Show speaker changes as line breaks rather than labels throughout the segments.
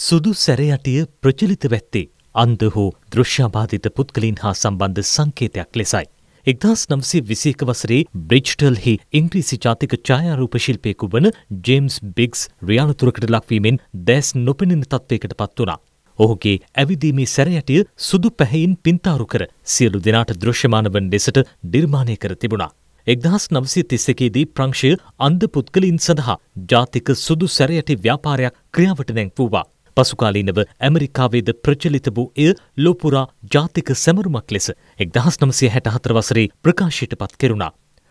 සුදු සැරයටිය ප්‍රචලිත වැත්තේ අන්ද හෝ දෘශ්‍යාබාධිත පුද්ගලින් හා සම්බන්ධ සංකේතයක් ලෙසයි. එක්දස් නම්සේ විසේක වසරේ බ්‍රිජ්ටල් හි ඉංග්‍රීසි ජාතික ඡායාරූප ශිල්පයකු වන ජෙම්ස් බික්ස් රියාලතුරකට ලක්වීමෙන් දැස් නොපෙනෙන තත්ත්වයකට පත් වුණා. ඔහුගේ ඇවිදීමේ සැරයටිය සුදු පැහැයින් පින්තාරු කර සියලු දෙනාට දෘශ්‍යමාන වන ලෙසට නිර්මාණය කර තිබුණා. එක්දහස් නවසය තිස්සකේදී ප්‍රංශය අන්ද පුද්ගලින් සඳහා ජාතික සුදු සැරයටි ව්‍යාපාරයක් ක්‍රියාවට නැංවූවා. පසුකාලීනව ඇමරිකාවේද ප්‍රචලිත වූ එය ලොපුරා ජාතික සැමරුමක් ලෙස එක්දහස් නමසය හැට හතර වසරේ ප්‍රකාශයට පත් කෙරුණා.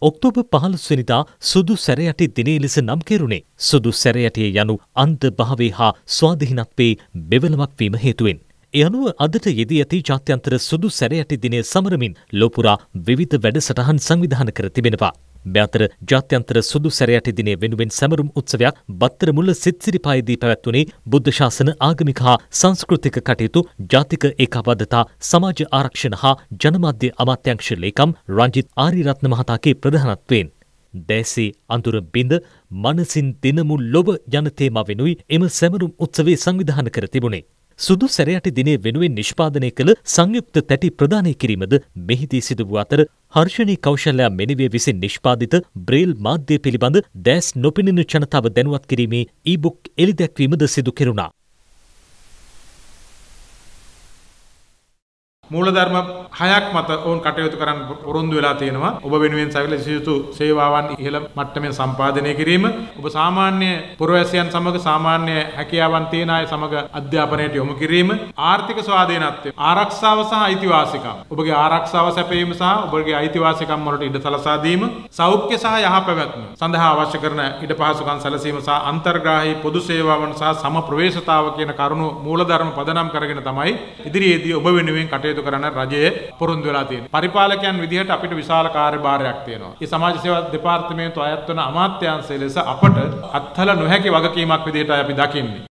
ඔක්තෝබ පහලස්වනිදා සුදු සැරයටි දිනේ ලෙස නම් කෙරුණේ සුදු සැරයටය යනු අන්ද භාවේ හා ස්වාධහිනත්වේ බෙවලමක් වීම හේතුවෙන්. යනුව අදට යෙදී ඇති ජාත්‍යන්තර සුදු සැරයටි දිනය සමරමින් ලොපුරා විවිධ වැඩසටහන් සංවිධාන කර තිබෙනවා. මෙතර ජාත්‍යන්තර සුදු සැරයට දිනේ වෙනුවෙන් සැමරුම් උත්සවයක් බත්තර මුල්ල සිත්සිරිපායේදී පැවැත්වුණේ බුද්ධ ශාසන ආගමික හා සංස්කෘතික කටයුතු ජාතික ඒකාබද්ධතා සමාජ ආරක්ෂණ හා ජනමාධ්‍ය අමාත්‍යංශ ලේකම් රංජිත් ආරිරත්න මහතාගේ ප්‍රධානත්වයෙන් දැසේ අඳුර බිඳ මනසින් දිනමු ලොව යන තේමාවෙනුයි එම සැමරුම් උත්සවේ සංවිධාන කර තිබුණේ සුදු සැරයට දිනේ වෙනුවෙන් නිෂ්පාදනය කළ සංයුක්ත තැටි ප්‍රදානය කිරීමද මෙහිදී සිදු වූ අතර හර්ෂණී කෞශල්‍යයා මෙනිවේ විසින් නිෂ්පාදිත බ්‍රේල් මාධ්‍ය පිළිබඳ දැස් නොපිණිනු ජනතාව දැනුවත් කිරීමේ ඊබුක් එළිදැක්වීමද සිදු කෙරුණා.
මූලධර්ම හයක් මත ඔවුන් කටයුතු කරන්න පොරොන්දු වෙලා තියෙනවා. ඔබ වෙනුවෙන් සැකල සිසුතු සේවාවන් ඉහළ මට්ටමින් සම්පාදනය කිරීම, ඔබ සාමාන්‍ය පුරවැසියන් සමග සාමාන්‍ය හැකියාවන් තියෙන අය සමග අධ්‍යාපනයට යොමු කිරීම, ආර්ථික ස්වාධීනත්වය, ආරක්ෂාව සහ අයිතිවාසිකම්. ඔබගේ ආරක්ෂාව සැපයීම සහ ඔබගේ අයිතිවාසිකම් වලට ඉඩ සලසා දීම, සෞඛ්‍ය සහ යහපැවැත්ම සඳහා අවශ්‍ය කරන ඉඩ පහසුකම් සැලසීම සහ අන්තර්ග්‍රාහී පොදු සේවාවන් සහ සම ප්‍රවේශතාව කියන කරුණු මූලධර්ම පදනම් කරගෙන තමයි ඉදිරියේදී ඔබ වෙනුවෙන් කටයුතු කටයුතු කරන රජයේ පුරුදු වෙලා තියෙනවා. පරිපාලකයන් විදිහට අපිට විශාල කාර්යභාරයක් තියෙනවා. ඒ සමාජ සේවා දෙපාර්තමේන්තුව අයත් වන අමාත්‍යාංශය ලෙස අපට අත්හල නොහැකි වගකීමක් විදිහට අපි දකින්නේ.